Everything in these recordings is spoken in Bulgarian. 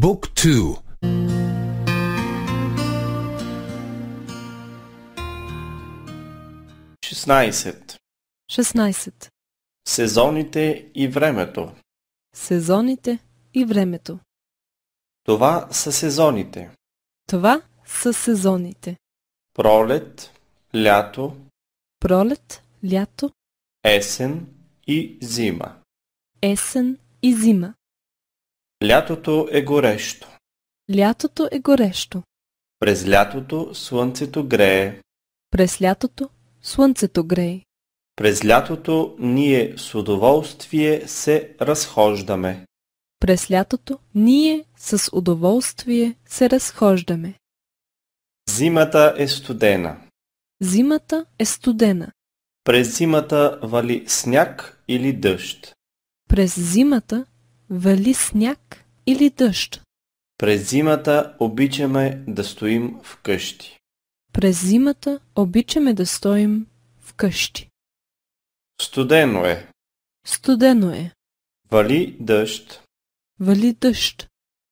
16. 16. Сезоните и времето Сезоните и времето Това са сезоните Това са сезоните Пролет, лято Пролет, лято Есен и зима Есен и зима Лятото е горещо. Лятото е горещо. През лятото слънцето грее. През лятото слънцето грее. През лятото ние с удоволствие се разхождаме. През лятото ние с удоволствие се разхождаме. Зимата е студена. Зимата е студена. През зимата вали сняг или дъжд. През зимата вали сняг или дъжд. През зимата обичаме да стоим в къщи. През зимата обичаме да стоим в къщи. Студено е. Студено е. Вали дъжд. Вали дъжд.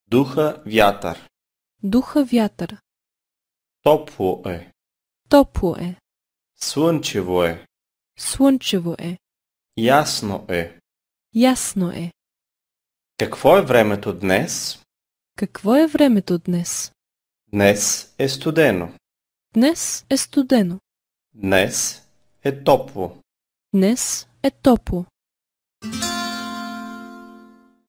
Духа вятър. Духа вятър. Топло е. Топло е. Слънчево е. Слънчево е. Ясно е. Ясно е. Какво е времето днес? Какво е времето днес? Днес е студено. Днес е студено. Днес е топло. Днес е топло.